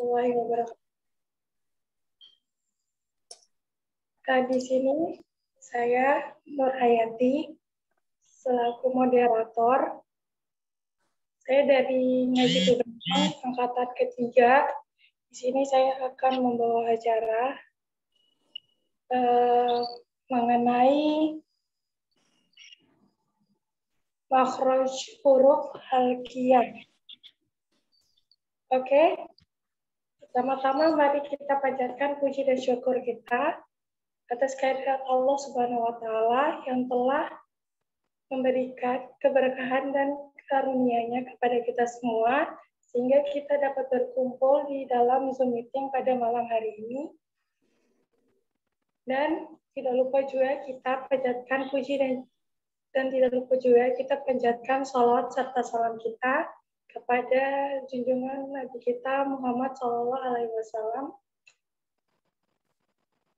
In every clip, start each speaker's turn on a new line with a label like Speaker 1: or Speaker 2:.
Speaker 1: warahmatullahi wabarakatuh. Di sini saya Nur Hayati selaku moderator. Saya dari Ngaji Tugasnya, angkatan ketiga. Di sini saya akan membawa acara eh, mengenai makhraj huruf halkiyah. Oke, okay? Sama-sama mari kita panjatkan puji dan syukur kita atas kehadiran Allah Subhanahu wa taala yang telah memberikan keberkahan dan karunia-Nya kepada kita semua sehingga kita dapat berkumpul di dalam Zoom meeting pada malam hari ini. Dan tidak lupa juga kita panjatkan puji dan dan tidak lupa juga kita panjatkan sholat serta salam kita kepada junjungan Nabi kita Muhammad Shallallahu Alaihi Wasallam.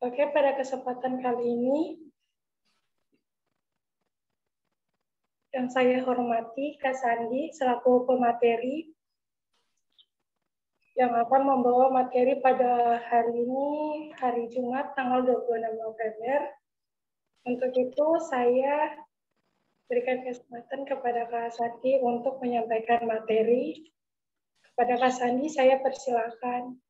Speaker 1: Oke, pada kesempatan kali ini yang saya hormati Kak Sandi selaku pemateri yang akan membawa materi pada hari ini, hari Jumat, tanggal 26 November. Untuk itu, saya berikan kesempatan kepada Kak Sandi untuk menyampaikan materi. Kepada Kak Sandi, saya persilakan.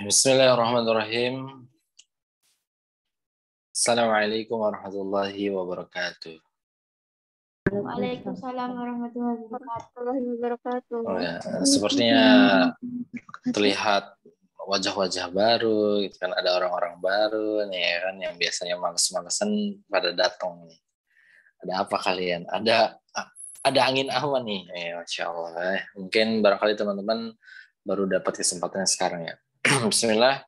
Speaker 2: Bismillahirrahmanirrahim. Assalamualaikum warahmatullahi wabarakatuh.
Speaker 1: Waalaikumsalam warahmatullahi wabarakatuh. Oh ya, sepertinya
Speaker 3: terlihat wajah-wajah baru gitu kan ada orang-orang baru nih ya kan yang biasanya males-malesan pada datang nih ada apa kalian ada ada angin awan nih eh, masya allah eh, mungkin barangkali teman-teman baru dapat kesempatan sekarang ya Bismillah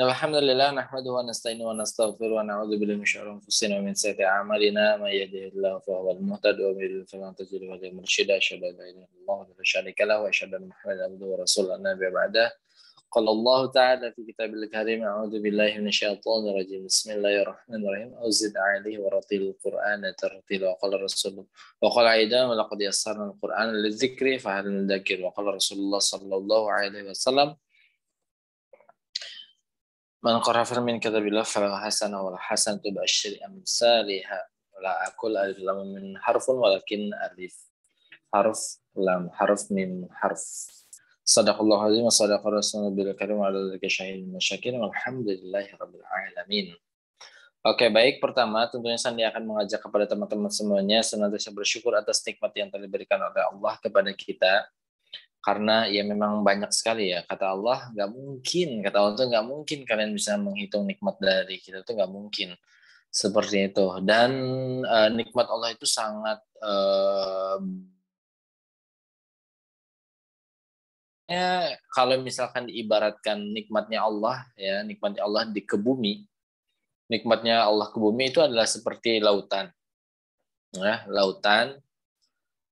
Speaker 3: Alhamdulillah nahmadu wa nasta'inu wa nastaghfiru wa na'udzu billahi min syururi anfusina wa min sayyiati a'malina may yahdihillahu fa huwal muhtadi wa may yudlil fala tajid lahu wa la asyhadu an la ilaha illallah wa asyhadu anna muhammadan abduhu wa rasuluhu nabiyyi ba'da قال الله تعالى في كتاب الكريم أعوذ بالله من الشيطان الرجيم بسم الله الرحمن الرحيم أو زد عليه ورتل القرآن ترتيلا وقال رسول وقال أيضا ولقد يسرنا القرآن للذكر فهل من ذكر وقال رسول الله صلى الله عليه وسلم من قرأ من كتاب الله حسن حسنة حسن بأشر أمثالها لا أقول ألف لام من حرف ولكن ألف حرف لام حرف من حرف Sadaqallahu wa syahid Oke, baik. Pertama, tentunya Sandi akan mengajak kepada teman-teman semuanya senantiasa bersyukur atas nikmat yang telah diberikan oleh Allah kepada kita. Karena ya memang banyak sekali ya. Kata Allah, nggak mungkin. Kata Allah tuh nggak mungkin kalian bisa menghitung nikmat dari kita tuh nggak mungkin. Seperti itu. Dan uh, nikmat Allah itu sangat
Speaker 2: uh,
Speaker 3: Ya, kalau misalkan diibaratkan nikmatnya Allah ya nikmatnya Allah di ke bumi nikmatnya Allah ke bumi itu adalah seperti lautan ya lautan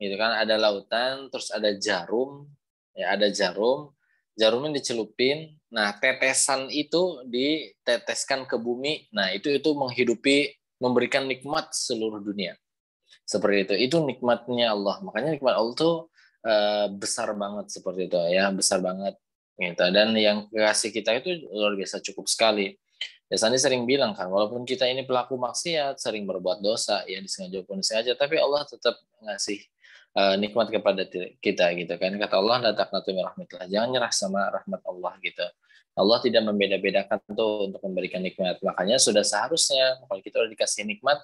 Speaker 3: gitu kan ada lautan terus ada jarum ya ada jarum jarumnya dicelupin nah tetesan itu diteteskan ke bumi nah itu itu menghidupi memberikan nikmat seluruh dunia seperti itu itu nikmatnya Allah makanya nikmat Allah tuh Eh, besar banget seperti itu ya besar banget gitu dan yang kasih kita itu luar biasa cukup sekali ya Sandi sering bilang kan walaupun kita ini pelaku maksiat sering berbuat dosa ya disengaja pun disengaja tapi Allah tetap ngasih uh, nikmat kepada kita gitu kan kata Allah datang rahmatullah jangan nyerah sama rahmat Allah gitu Allah tidak membeda-bedakan tuh untuk memberikan nikmat makanya sudah seharusnya kalau kita udah dikasih nikmat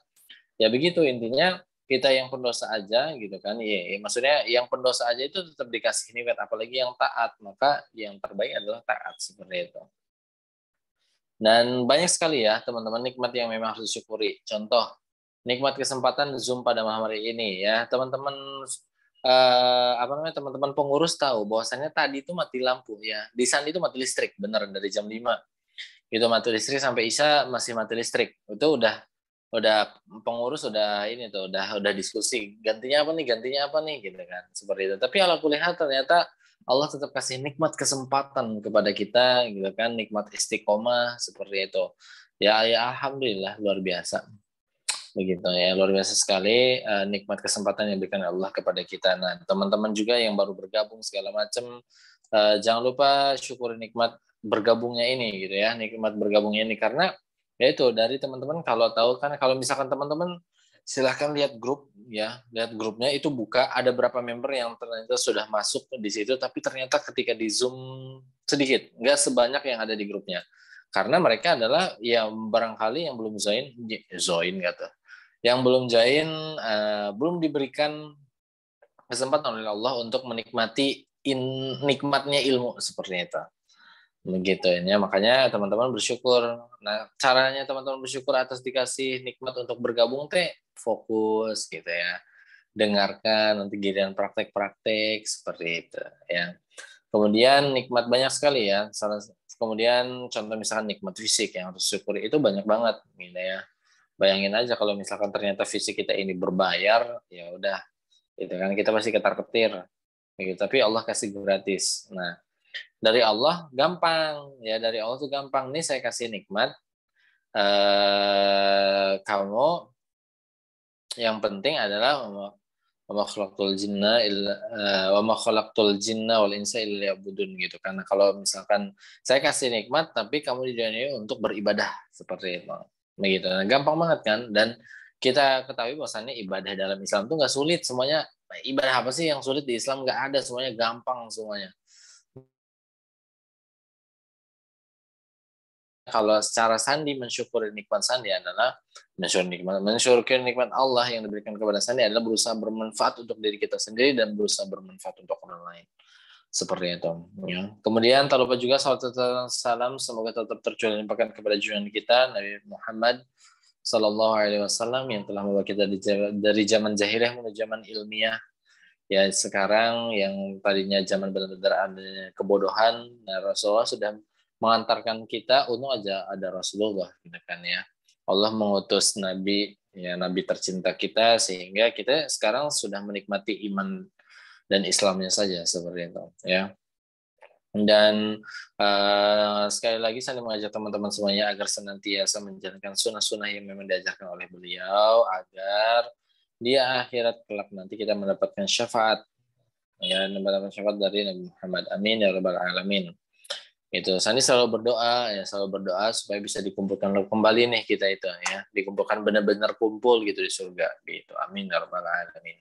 Speaker 3: ya begitu intinya kita yang pendosa aja gitu kan ya, yeah. maksudnya yang pendosa aja itu tetap dikasih nikmat apalagi yang taat maka yang terbaik adalah taat seperti itu dan banyak sekali ya teman-teman nikmat yang memang harus disyukuri contoh nikmat kesempatan zoom pada malam hari ini ya teman-teman eh, apa namanya teman-teman pengurus tahu bahwasannya tadi itu mati lampu ya di sana itu mati listrik bener dari jam 5 itu mati listrik sampai Isya masih mati listrik itu udah udah pengurus udah ini tuh udah udah diskusi gantinya apa nih gantinya apa nih gitu kan seperti itu tapi kalau kulihat ternyata Allah tetap kasih nikmat kesempatan kepada kita gitu kan nikmat istiqomah seperti itu ya ya alhamdulillah luar biasa begitu ya luar biasa sekali uh, nikmat kesempatan yang diberikan Allah kepada kita nah teman-teman juga yang baru bergabung segala macam uh, eh, jangan lupa syukur nikmat bergabungnya ini gitu ya nikmat bergabungnya ini karena ya itu dari teman-teman kalau tahu kan kalau misalkan teman-teman silahkan lihat grup ya lihat grupnya itu buka ada berapa member yang ternyata sudah masuk di situ tapi ternyata ketika di zoom sedikit nggak sebanyak yang ada di grupnya karena mereka adalah yang barangkali yang belum join ya, join kata yang belum join uh, belum diberikan kesempatan oleh Allah untuk menikmati in, nikmatnya ilmu seperti itu begitu ya makanya teman-teman bersyukur nah caranya teman-teman bersyukur atas dikasih nikmat untuk bergabung teh fokus gitu ya dengarkan nanti giliran praktek-praktek seperti itu ya kemudian nikmat banyak sekali ya kemudian contoh misalkan nikmat fisik yang harus syukuri itu banyak banget gitu ya bayangin aja kalau misalkan ternyata fisik kita ini berbayar ya udah gitu kan kita pasti ketar ketir gitu tapi Allah kasih gratis nah dari Allah gampang ya dari Allah tuh gampang nih saya kasih nikmat eh, kamu yang penting adalah wa khalaqtul jinna eh, wa jinna wal insa illa budun gitu karena kalau misalkan saya kasih nikmat tapi kamu dijadinya untuk beribadah seperti itu begitu nah, gampang banget kan dan kita ketahui bahwasannya ibadah dalam Islam itu nggak sulit semuanya ibadah apa sih yang sulit di Islam nggak ada semuanya gampang semuanya
Speaker 2: kalau secara sandi
Speaker 3: mensyukuri nikmat sandi adalah mensyukuri nikmat mensyukuri nikmat Allah yang diberikan kepada sandi adalah berusaha bermanfaat untuk diri kita sendiri dan berusaha bermanfaat untuk orang lain seperti itu ya. kemudian tak lupa juga salat salam semoga tetap tercurah limpahkan kepada junjungan kita Nabi Muhammad Sallallahu Alaihi Wasallam yang telah membawa kita dari zaman jahiliyah menuju zaman ilmiah ya sekarang yang tadinya zaman benar-benar kebodohan nah Rasulullah sudah mengantarkan kita untuk aja ada Rasulullah gitu kan ya Allah mengutus Nabi ya Nabi tercinta kita sehingga kita sekarang sudah menikmati iman dan Islamnya saja seperti itu ya dan uh, sekali lagi saya mengajak teman-teman semuanya agar senantiasa menjalankan sunnah-sunnah yang memang diajarkan oleh beliau agar di akhirat kelak nanti kita mendapatkan syafaat ya mendapatkan syafaat dari Nabi Muhammad amin ya rabbal alamin itu Sandi selalu berdoa ya selalu berdoa supaya bisa dikumpulkan kembali nih kita itu ya dikumpulkan benar-benar kumpul gitu di surga gitu amin ya amin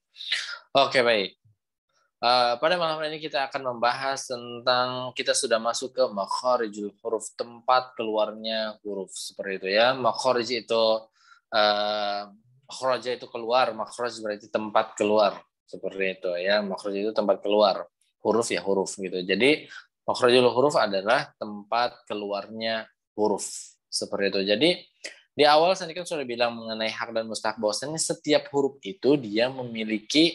Speaker 3: oke baik uh, pada malam ini kita akan membahas tentang kita sudah masuk ke makharijul huruf tempat keluarnya huruf seperti itu ya makhorij itu uh, eh, kharaja itu keluar makhraj berarti tempat keluar seperti itu ya makhraj itu tempat keluar huruf ya huruf gitu jadi Makhrajul huruf adalah tempat keluarnya huruf. Seperti itu. Jadi di awal saya kan sudah bilang mengenai hak dan mustahak bahwasannya setiap huruf itu dia memiliki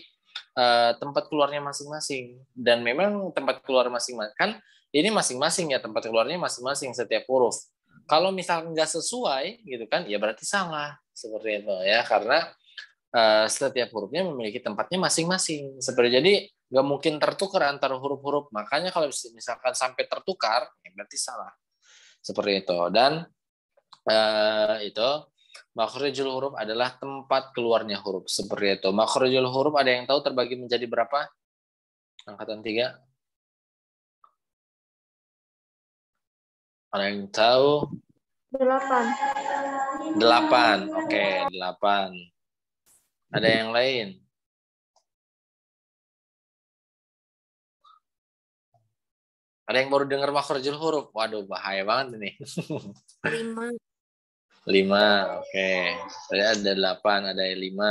Speaker 3: uh, tempat keluarnya masing-masing dan memang tempat keluar masing-masing kan ini masing-masing ya tempat keluarnya masing-masing setiap huruf. Kalau misalnya nggak sesuai gitu kan ya berarti salah seperti itu ya karena eh, setiap hurufnya memiliki tempatnya masing-masing. Seperti jadi nggak mungkin tertukar antara huruf-huruf. Makanya kalau misalkan sampai tertukar, ya berarti salah. Seperti itu. Dan uh, itu makhrajul huruf adalah tempat keluarnya huruf. Seperti itu. Makhrajul huruf ada yang tahu terbagi menjadi berapa? Angkatan tiga. Ada yang tahu?
Speaker 2: Delapan. Delapan. Oke, okay,
Speaker 3: delapan. Ada yang lain? Ada yang baru dengar makrojul huruf? Waduh, bahaya banget ini. Lima. lima, oke. Okay. Saya ada delapan, ada lima.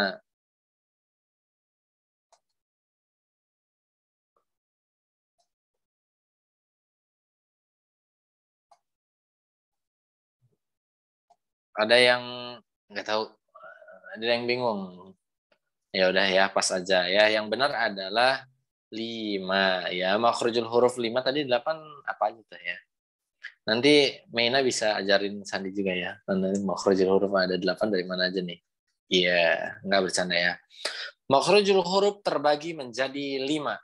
Speaker 3: Ada yang nggak tahu, ada yang bingung. Ya udah ya, pas aja ya. Yang benar adalah lima ya makrojul huruf lima tadi delapan apa aja ya nanti Meina bisa ajarin Sandi juga ya nanti makrojul huruf ada delapan dari mana aja nih iya yeah, nggak bercanda ya makrojul huruf terbagi menjadi lima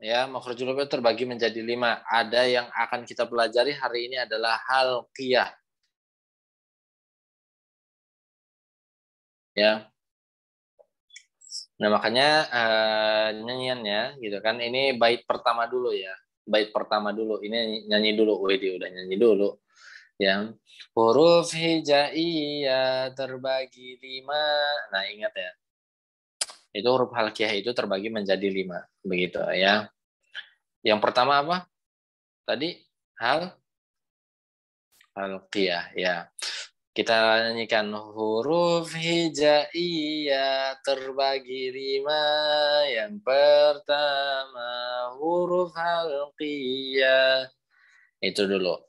Speaker 3: ya makrojul huruf terbagi menjadi lima ada yang akan kita pelajari hari ini adalah hal kia
Speaker 2: ya Nah
Speaker 3: makanya uh, eh, nyanyiannya gitu kan ini bait pertama dulu ya bait pertama dulu ini nyanyi dulu WD udah nyanyi dulu ya huruf hijaiyah terbagi lima nah ingat ya itu huruf halkiyah itu terbagi menjadi lima begitu ya yang pertama apa tadi hal halkiyah ya kita nyanyikan huruf hijaiyah terbagi lima. Yang pertama huruf halqiyah. Itu dulu.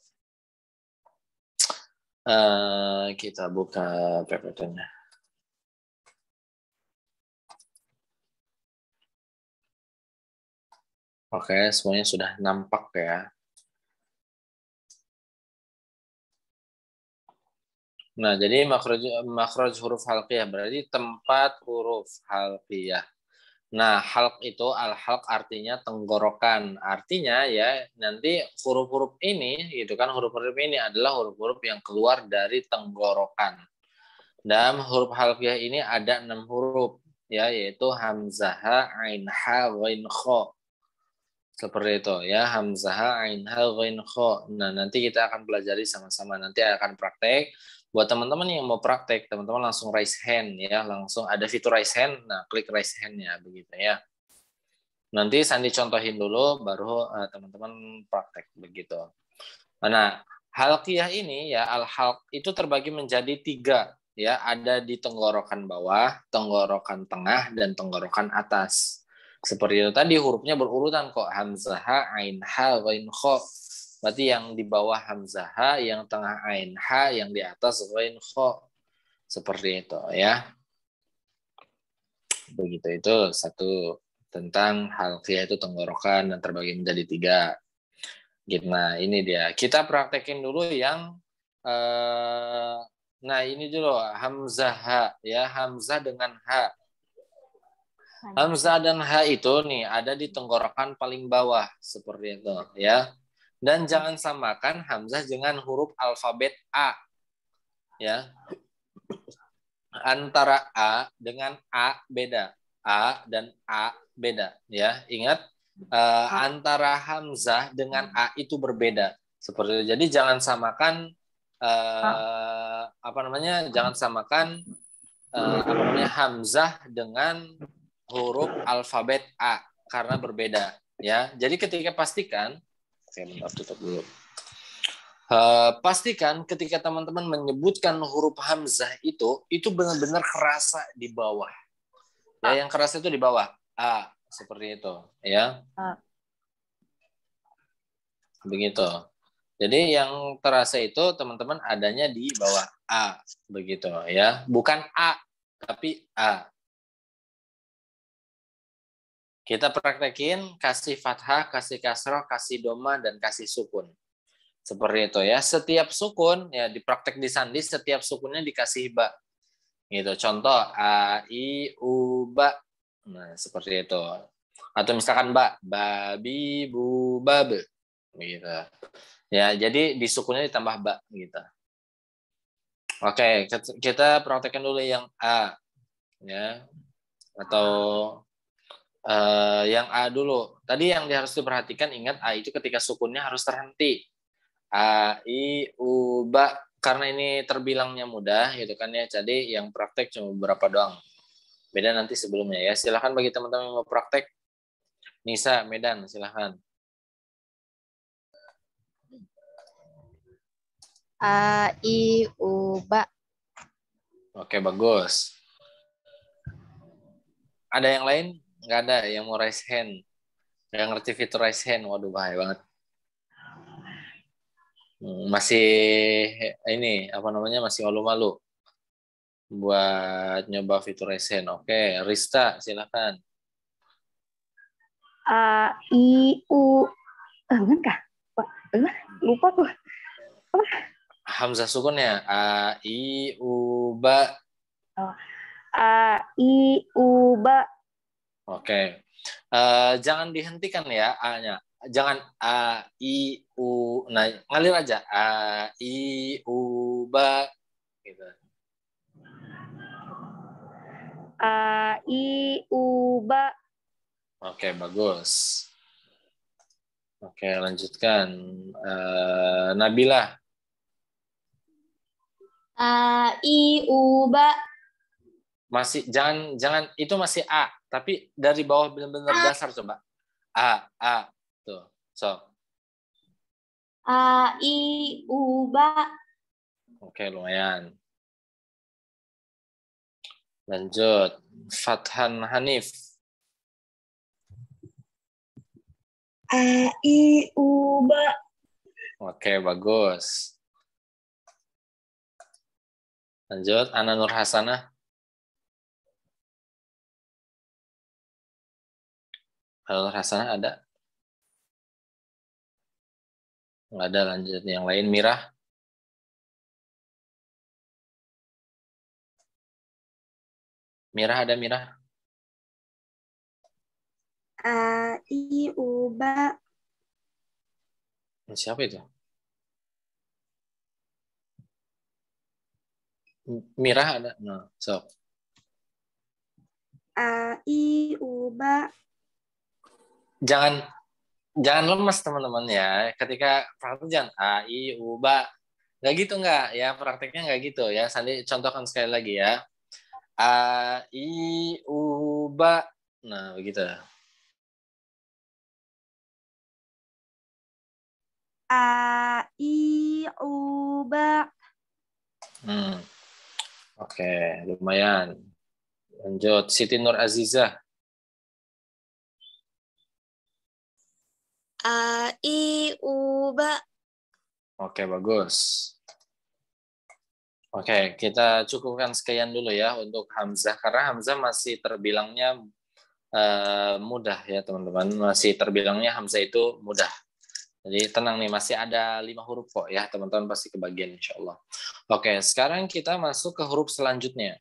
Speaker 3: Uh,
Speaker 2: kita buka PPT-nya. Oke, semuanya sudah nampak ya.
Speaker 3: Nah, jadi makroj, makroj huruf halqiyah berarti tempat huruf halqiyah. Nah, halq itu al-halq artinya tenggorokan. Artinya ya nanti huruf-huruf ini gitu kan huruf-huruf ini adalah huruf-huruf yang keluar dari tenggorokan. Dan huruf halqiyah ini ada enam huruf ya yaitu hamzah, ain, ha, wain kho. Seperti itu ya, hamzah, ain, ha, wain kho. Nah, nanti kita akan pelajari sama-sama. Nanti akan praktek buat teman-teman yang mau praktek teman-teman langsung raise hand ya langsung ada fitur raise hand nah klik raise handnya begitu ya nanti Sandi contohin dulu baru eh, teman-teman uh, praktek begitu nah halkiah ini ya al hal itu terbagi menjadi tiga ya ada di tenggorokan bawah tenggorokan tengah dan tenggorokan atas seperti itu tadi hurufnya berurutan kok hamzah ain ha wain kho Berarti yang di bawah hamzah ha, yang tengah ain ha, yang di atas ain kho. Seperti itu ya. Begitu itu satu tentang hal kia itu tenggorokan dan terbagi menjadi tiga. Gitu. Nah, ini dia. Kita praktekin dulu yang eh, nah ini dulu hamzah ha ya, hamzah dengan ha. Hamzah dan ha itu nih ada di tenggorokan paling bawah seperti itu ya. Dan jangan samakan hamzah dengan huruf alfabet A. Ya. Antara A dengan A beda. A dan A beda, ya. Ingat uh, antara hamzah dengan A itu berbeda. Seperti itu. Jadi jangan samakan eh, apa namanya? Jangan samakan uh, apa namanya hamzah dengan huruf alfabet A karena berbeda ya. Jadi ketika pastikan tutup dulu. Uh, pastikan ketika teman-teman menyebutkan huruf hamzah itu, itu benar-benar kerasa di bawah. Ya, ah. yang kerasa itu di bawah. A, seperti itu. Ya. A. Ah. Begitu. Jadi yang terasa itu teman-teman adanya di bawah A begitu ya. Bukan A tapi A kita praktekin kasih fathah, kasih kasroh, kasih doma, dan kasih sukun. Seperti itu ya. Setiap sukun, ya dipraktek di sandi, setiap sukunnya dikasih ba. Gitu. Contoh, a, i, u, ba. Nah, seperti itu. Atau misalkan ba, babi, bu, babe. Gitu. Ya, jadi di sukunnya ditambah ba. Gitu. Oke, kita praktekin dulu yang a. Ya, atau Uh, yang A dulu. Tadi yang harus diperhatikan ingat A itu ketika sukunnya harus terhenti. A, I, U, Ba. Karena ini terbilangnya mudah gitu kan ya. Jadi yang praktek cuma beberapa doang. Beda nanti sebelumnya ya. Silahkan bagi teman-teman yang mau praktek. Nisa, Medan, silahkan.
Speaker 2: A, I, U, Ba.
Speaker 3: Oke, bagus. Ada yang lain? nggak ada yang mau raise hand nggak ngerti fitur raise hand waduh bahaya banget hmm, masih ini apa namanya masih malu-malu buat nyoba fitur raise hand oke Rista silakan
Speaker 1: a eh, i u enggak kah eh, lupa tuh
Speaker 3: Hamzah sukun ya a i u ba
Speaker 1: oh, a i u ba
Speaker 3: Oke. Uh, jangan dihentikan ya A-nya. Jangan A I U nah ngalir aja A I U ba gitu.
Speaker 1: A I U ba.
Speaker 3: Oke, bagus. Oke, lanjutkan. Uh, Nabila.
Speaker 1: A
Speaker 2: I U ba.
Speaker 3: Masih jangan jangan itu masih A tapi dari bawah benar-benar ah. dasar coba a a tuh so
Speaker 2: a i u ba
Speaker 3: oke lumayan
Speaker 2: lanjut Fathan Hanif a i u ba oke bagus lanjut Ana Nur Hasanah kalau hasanah ada? Nggak ada lanjut yang lain. Mirah? Mirah ada Mirah?
Speaker 1: A eh, i u ba.
Speaker 2: Siapa itu?
Speaker 3: Mirah ada. Nah, so.
Speaker 1: A eh, i u ba
Speaker 3: jangan jangan lemas teman-teman ya ketika praktek jangan a i u ba nggak gitu nggak ya prakteknya nggak gitu ya sandi contohkan sekali lagi ya a i u ba
Speaker 2: nah begitu
Speaker 1: a i u ba hmm.
Speaker 3: oke lumayan lanjut Siti Nur Azizah
Speaker 2: A, I, U, Ba. Oke, bagus.
Speaker 3: Oke, kita cukupkan sekian dulu ya untuk Hamzah. Karena Hamzah masih terbilangnya uh, mudah ya teman-teman. Masih terbilangnya Hamzah itu mudah. Jadi tenang nih, masih ada lima huruf kok ya teman-teman pasti kebagian insya Allah. Oke, sekarang kita masuk ke huruf selanjutnya.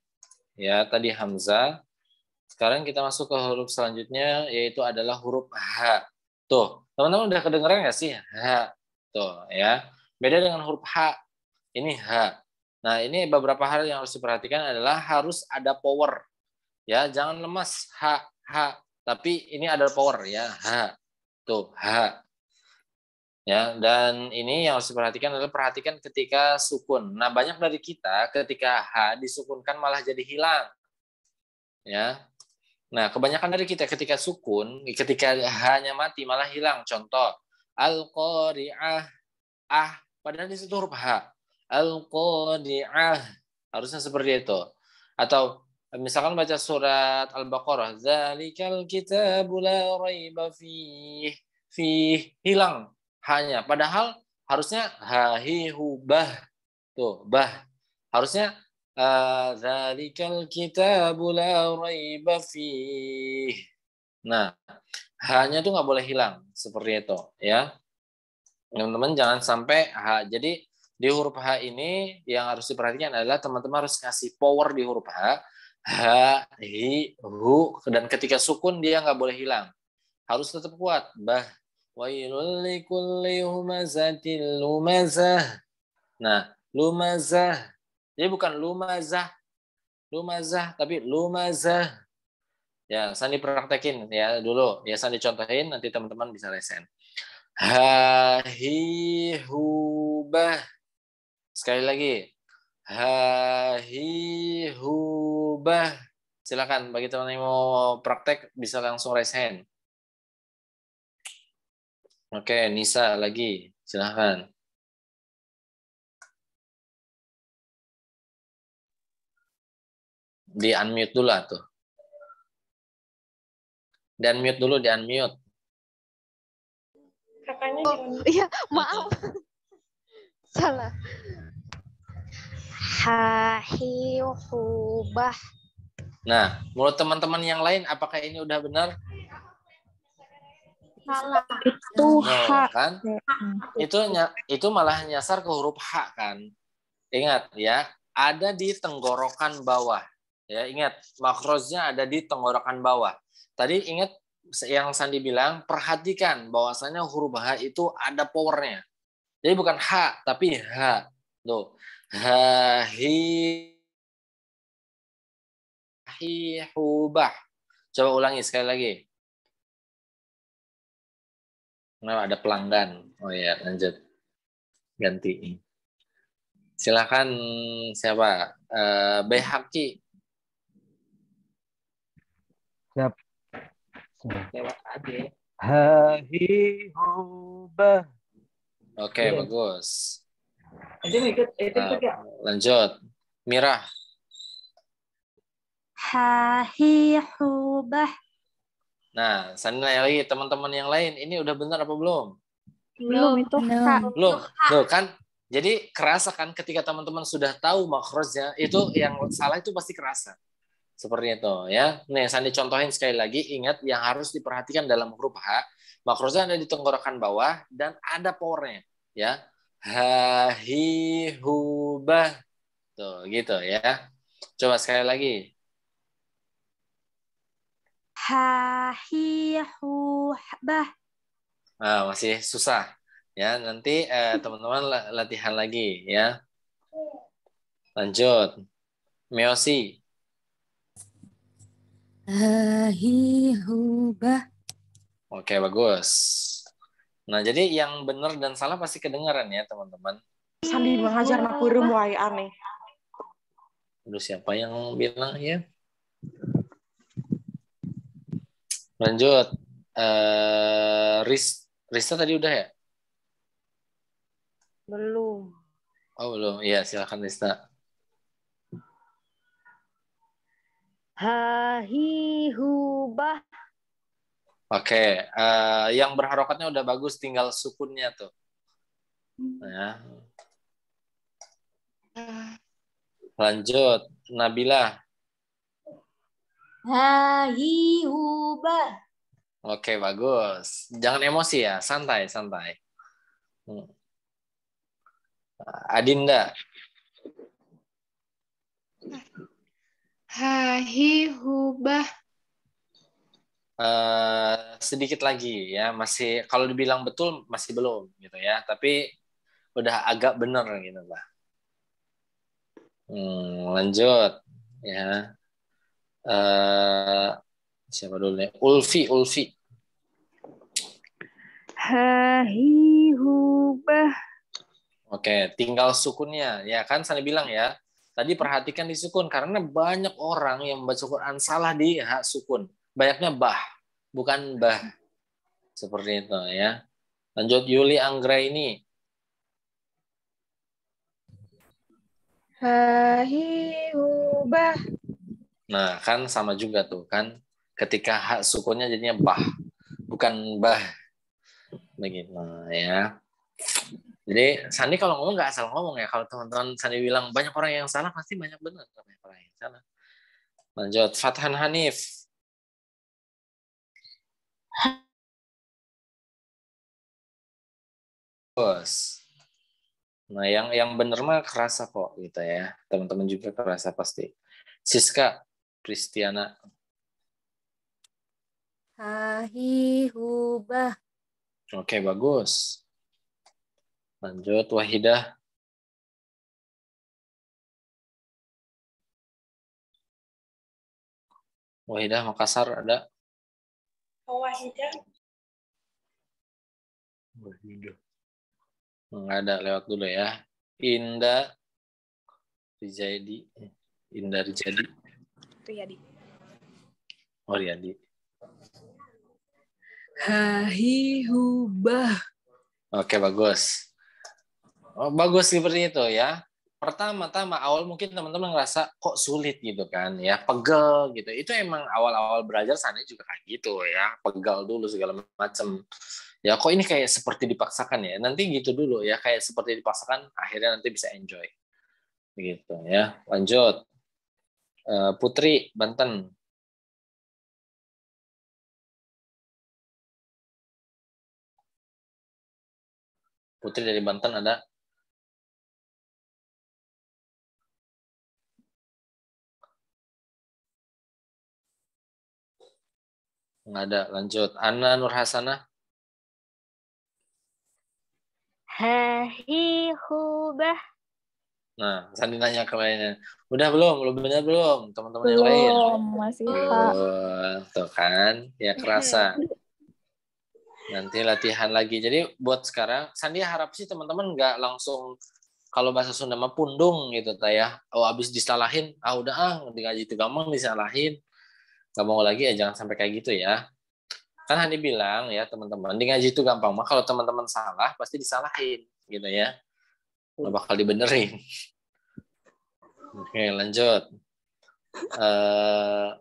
Speaker 3: Ya, tadi Hamzah. Sekarang kita masuk ke huruf selanjutnya yaitu adalah huruf H. Tuh, teman-teman udah kedengeran nggak sih? H. Tuh, ya. Beda dengan huruf H. Ini H. Nah, ini beberapa hal yang harus diperhatikan adalah harus ada power. Ya, jangan lemas. H, H. Tapi ini ada power ya. H. Tuh, H. Ya, dan ini yang harus diperhatikan adalah perhatikan ketika sukun. Nah, banyak dari kita ketika H disukunkan malah jadi hilang. Ya, Nah, kebanyakan dari kita ketika sukun, ketika hanya mati malah hilang. Contoh, al-qari'ah, ah, padahal di situ huruf h. Al-qari'ah, harusnya seperti itu. Atau misalkan baca surat Al-Baqarah, zalikal kita la raiba fih, fih, hilang hanya. Padahal harusnya hahihu bah, tuh bah. Harusnya Dzalikal kitabu la raiba fih. Nah, hanya tuh nggak boleh hilang seperti itu ya. Teman-teman jangan sampai h. Jadi di huruf h ini yang harus diperhatikan adalah teman-teman harus kasih power di huruf h. H, hi, hu dan ketika sukun dia nggak boleh hilang. Harus tetap kuat. Bah wa Nah, lumazah jadi bukan lumazah, lumazah, tapi lumazah. Ya, Sandi praktekin ya dulu. Ya, Sandi contohin, nanti teman-teman bisa lesen. Hahihubah. Sekali lagi. Hahihubah. Silakan bagi teman -teman yang mau praktek bisa langsung raise hand. Oke, Nisa lagi.
Speaker 2: silakan. Di unmute dulu lah tuh.
Speaker 3: Di unmute dulu, di unmute.
Speaker 1: Kakaknya oh, Iya, maaf. Salah. Hahi
Speaker 3: Nah, menurut teman-teman yang lain apakah ini udah benar?
Speaker 1: Salah. Itu nah,
Speaker 3: kan? Itu itu malah nyasar ke huruf H kan. Ingat ya, ada di tenggorokan bawah. Ya, ingat makrosnya ada di tenggorokan bawah. Tadi ingat yang Sandi bilang, perhatikan bahwasanya huruf H itu ada powernya. Jadi bukan H, tapi H. Tuh. H hi, hi, hubah. Coba ulangi sekali
Speaker 2: lagi. Nah, ada pelanggan. Oh ya,
Speaker 3: lanjut. Ganti. Silakan siapa? Uh, Behaki. Siap.
Speaker 1: Lewat hubah.
Speaker 3: Oke, iya. bagus.
Speaker 1: Eh, ah, nah,
Speaker 3: lanjut. Mirah.
Speaker 1: Hahi hubah.
Speaker 3: Nah, sana lagi teman-teman yang lain. Ini udah benar apa belum?
Speaker 1: Belum, itu belum.
Speaker 3: Belum, kan? Jadi kerasa kan ketika teman-teman sudah tahu makrosnya, itu yang salah itu pasti kerasa. Seperti itu ya. Nih saya contohin sekali lagi, ingat yang harus diperhatikan dalam huruf H, makrosnya ada di tenggorokan bawah dan ada powernya. ya. Ha, hi, hu, bah. Tuh, gitu ya. Coba sekali lagi.
Speaker 1: Ha, hi, hu, bah.
Speaker 3: Nah, masih susah ya. Nanti eh, teman-teman eh, latihan lagi ya. Lanjut. Meosi.
Speaker 1: Ahihubah.
Speaker 3: Oke, bagus. Nah, jadi yang benar dan salah pasti kedengaran ya, teman-teman.
Speaker 1: Sambil mengajar makurum wai aneh.
Speaker 3: Aduh, siapa yang bilang ya? Lanjut. Uh, eh, Ris Rista tadi udah ya?
Speaker 1: Belum.
Speaker 3: Oh, belum. Iya, silakan Rista.
Speaker 1: hahihubah.
Speaker 3: Oke, okay. uh, eh, yang berharokatnya udah bagus, tinggal sukunnya tuh. Ya. Lanjut, Nabila.
Speaker 1: Hahihubah.
Speaker 3: Oke, okay, bagus. Jangan emosi ya, santai, santai. Hmm. Adinda.
Speaker 1: Hahi hubah.
Speaker 3: Uh, sedikit lagi ya masih kalau dibilang betul masih belum gitu ya tapi udah agak bener gitu lah hmm, lanjut ya uh, siapa dulu nih Ulfi Ulfi
Speaker 1: Hahi hubah
Speaker 3: Oke, tinggal sukunnya ya kan saya bilang ya. Tadi perhatikan di sukun karena banyak orang yang membaca Quran salah di hak sukun. Banyaknya bah, bukan bah. Seperti itu ya. Lanjut Yuli Anggra ini.
Speaker 1: Hahihubah.
Speaker 3: Nah, kan sama juga tuh kan. Ketika hak sukunnya jadinya bah, bukan bah. Begitu ya. Jadi Sandi kalau ngomong nggak asal ngomong ya. Kalau teman-teman Sandi bilang banyak orang yang salah, pasti banyak benar banyak orang yang salah. Lanjut Fathan Hanif. Bos. Nah, yang yang benar mah kerasa kok gitu ya. Teman-teman juga kerasa pasti. Siska Kristiana.
Speaker 1: hubah.
Speaker 3: Oke, bagus.
Speaker 2: Lanjut, Wahidah. Wahidah Makassar ada? Oh, Wahidah. Wahidah.
Speaker 3: Enggak hmm, ada, lewat dulu ya. Indah Rijadi. Indah Rijadi. Riyadi. Oh, Riyadi.
Speaker 1: Hahi hubah.
Speaker 3: Oke, bagus. Oh, bagus seperti itu ya. Pertama-tama awal mungkin teman-teman ngerasa kok sulit gitu kan ya, pegel gitu. Itu emang awal-awal belajar sana juga kayak gitu ya, pegal dulu segala macam. Ya kok ini kayak seperti dipaksakan ya. Nanti gitu dulu ya, kayak seperti dipaksakan akhirnya nanti bisa enjoy. gitu ya.
Speaker 2: Lanjut. Eh, Putri Banten. Putri dari Banten ada
Speaker 3: Nggak ada. Lanjut. Anna Nur Hasanah.
Speaker 1: Hahi hubah.
Speaker 3: Nah, Sandi nanya ke lainnya. Udah belum? Belum benar belum? Teman-teman yang lain? Belum,
Speaker 1: masih Pak.
Speaker 3: Oh, tuh kan, ya kerasa. Nanti latihan lagi. Jadi buat sekarang, Sandi harap sih teman-teman nggak langsung kalau bahasa Sunda mah pundung gitu tayah. ya. Oh habis disalahin, ah udah ah ngaji itu gampang disalahin nggak mau lagi ya jangan sampai kayak gitu ya kan Hani bilang ya teman-teman di ngaji itu gampang mah kalau teman-teman salah pasti disalahin gitu ya nggak bakal dibenerin oke lanjut uh,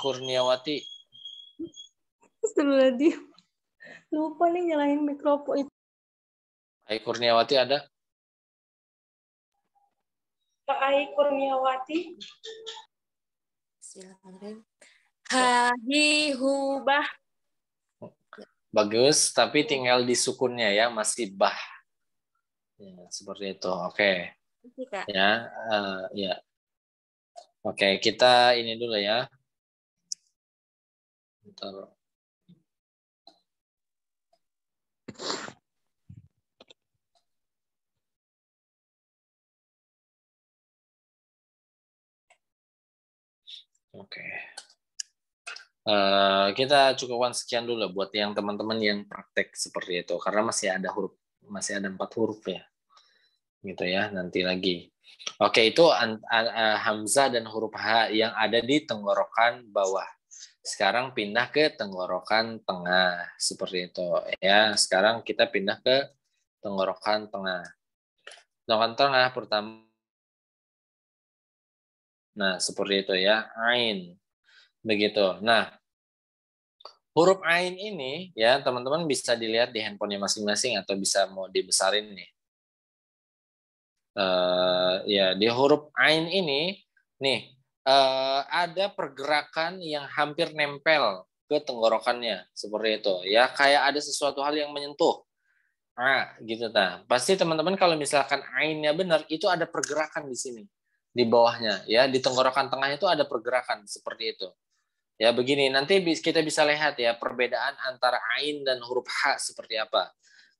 Speaker 3: Kurniawati
Speaker 1: Astagfirullahaladzim lupa nih nyalahin mikrofon itu
Speaker 3: Hai Kurniawati ada
Speaker 1: Ai Kurniawati Bismillahirrahmanirrahim. Ya. Hahi hubah.
Speaker 3: Bagus, tapi oh. tinggal di sukunnya ya, masih bah. Ya, seperti itu. Oke.
Speaker 2: Okay. Ya, uh,
Speaker 3: ya. Oke, okay, kita ini dulu ya.
Speaker 2: Bentar. Oke. Okay.
Speaker 3: Uh, eh, kita cukupkan sekian dulu buat yang teman-teman yang praktek seperti itu karena masih ada huruf masih ada empat huruf ya gitu ya nanti lagi oke itu an, eh, hamzah dan huruf h yang ada di tenggorokan bawah sekarang pindah ke tenggorokan tengah seperti itu ya sekarang kita pindah ke tenggorokan tengah tenggorokan tengah pertama
Speaker 2: Nah, seperti itu ya. Ain.
Speaker 3: Begitu. Nah, huruf ain ini ya teman-teman bisa dilihat di handphonenya masing-masing atau bisa mau dibesarin nih. Uh, ya di huruf ain ini nih uh, ada pergerakan yang hampir nempel ke tenggorokannya seperti itu ya kayak ada sesuatu hal yang menyentuh ah gitu nah pasti teman-teman kalau misalkan ainnya benar itu ada pergerakan di sini di bawahnya ya di tenggorokan tengahnya itu ada pergerakan seperti itu ya begini nanti kita bisa lihat ya perbedaan antara ain dan huruf h seperti apa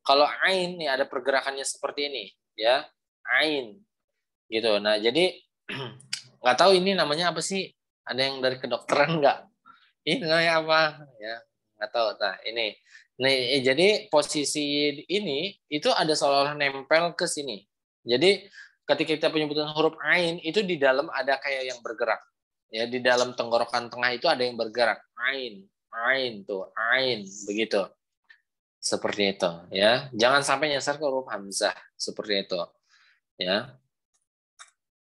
Speaker 3: kalau ain nih ada pergerakannya seperti ini ya ain gitu nah jadi nggak tahu ini namanya apa sih ada yang dari kedokteran nggak ini namanya apa ya nggak tahu nah ini nih jadi posisi ini itu ada seolah-olah nempel ke sini jadi ketika kita penyebutan huruf ain itu di dalam ada kayak yang bergerak. Ya, di dalam tenggorokan tengah itu ada yang bergerak. Ain, ain tuh, ain begitu. Seperti itu, ya. Jangan sampai nyasar ke huruf hamzah seperti itu. Ya.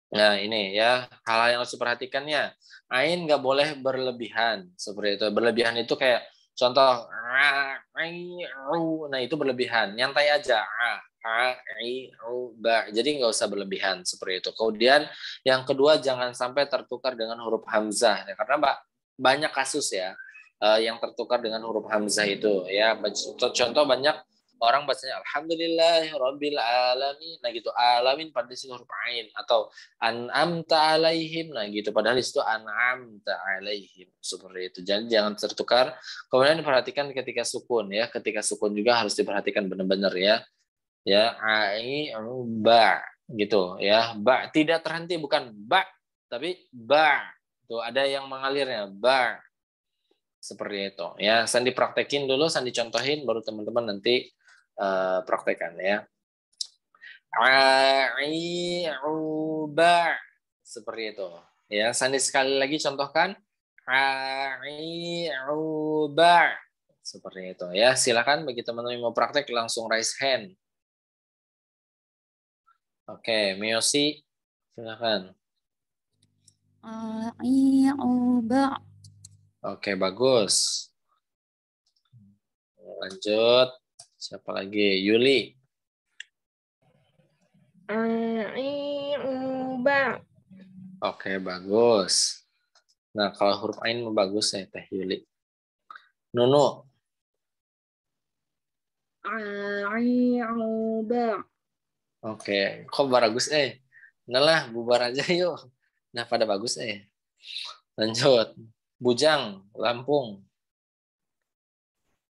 Speaker 3: Nah, ini ya hal-hal yang harus diperhatikannya. Ain nggak boleh berlebihan seperti itu. Berlebihan itu kayak contoh nah itu berlebihan. Nyantai aja a, i, u, ba. Jadi nggak usah berlebihan seperti itu. Kemudian yang kedua jangan sampai tertukar dengan huruf hamzah ya, karena mbak banyak kasus ya uh, yang tertukar dengan huruf hamzah itu ya. Contoh banyak orang bacanya alhamdulillah rabbil alamin nah gitu alamin pada situ huruf ain atau an'amta alaihim nah gitu padahal itu an'amta alaihim seperti itu Jadi jangan tertukar kemudian perhatikan ketika sukun ya ketika sukun juga harus diperhatikan benar-benar ya ya ai ba gitu ya ba tidak terhenti bukan ba tapi ba tuh ada yang mengalirnya ba seperti itu ya sandi praktekin dulu sandi contohin baru teman-teman nanti uh, praktekan ya ai ba seperti itu ya sandi sekali lagi contohkan ai ba seperti itu ya silakan bagi teman-teman mau praktek langsung raise hand Oke, Miosi, silakan.
Speaker 1: al ah, iya,
Speaker 3: Oke, bagus. Lanjut. Siapa lagi? Yuli.
Speaker 1: Ah, iya,
Speaker 3: Oke, bagus. Nah, kalau huruf Ain bagus ya, Teh Yuli. Nunu.
Speaker 1: al ah, iya,
Speaker 3: Oke, okay. kok bagus eh. Nah lah, bubar aja yuk. Nah pada bagus eh. Lanjut. Bujang, Lampung.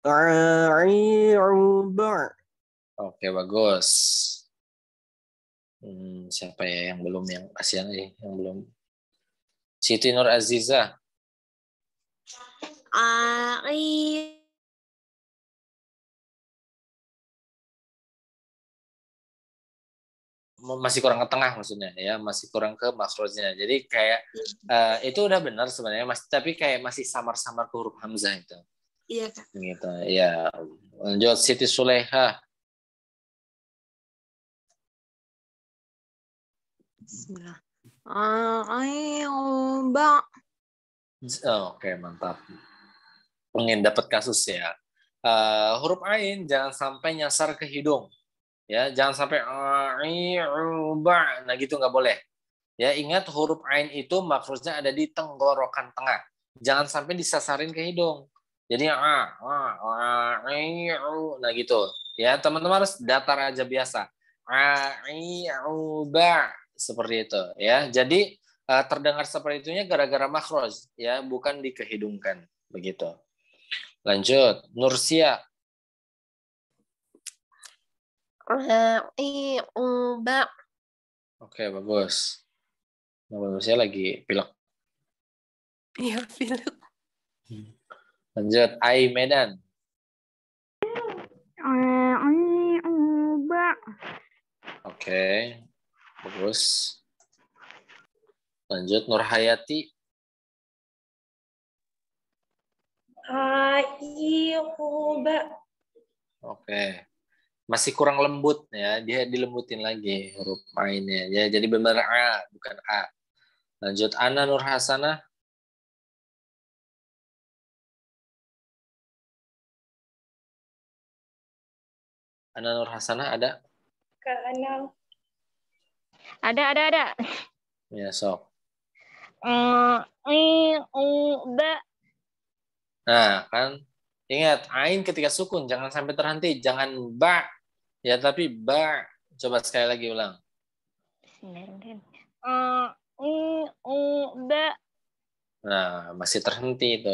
Speaker 2: Oke, okay, bagus. Hmm, siapa ya yang belum yang kasihan nih yang belum Siti Nur Aziza. Ari ah, masih kurang ke tengah maksudnya
Speaker 3: ya masih kurang ke makrojnya jadi kayak uh, itu udah benar sebenarnya masih tapi kayak masih samar-samar ke huruf hamzah itu iya kak gitu ya lanjut Siti
Speaker 2: Suleha
Speaker 1: Bismillah oh,
Speaker 3: oke mantap pengen dapat kasus ya uh, huruf ain jangan sampai nyasar ke hidung ya jangan sampai nah gitu nggak boleh ya ingat huruf ain itu makrusnya ada di tenggorokan tengah jangan sampai disasarin ke hidung jadi a nah gitu ya teman-teman harus datar aja biasa seperti itu ya jadi eh, terdengar seperti itunya gara-gara makros ya bukan dikehidungkan begitu lanjut Nursia
Speaker 2: Eh, Oke, bagus. Nah, saya lagi pilek. Iya, pilek.
Speaker 3: Lanjut, Ai Medan. Eh, Oke, bagus.
Speaker 2: Lanjut, Nur Hayati.
Speaker 1: Ai
Speaker 3: Oke, masih kurang lembut ya dia dilembutin lagi huruf mainnya ya jadi benar a bukan a lanjut Ana Nur Hasanah Ana Nur Hasanah ada
Speaker 1: ada ada ada ya sok mm, mm, mm,
Speaker 3: nah kan Ingat, ain ketika sukun jangan sampai terhenti, jangan ba. Ya, tapi ba. Coba sekali lagi ulang.
Speaker 1: Eh,
Speaker 3: nah, masih terhenti itu.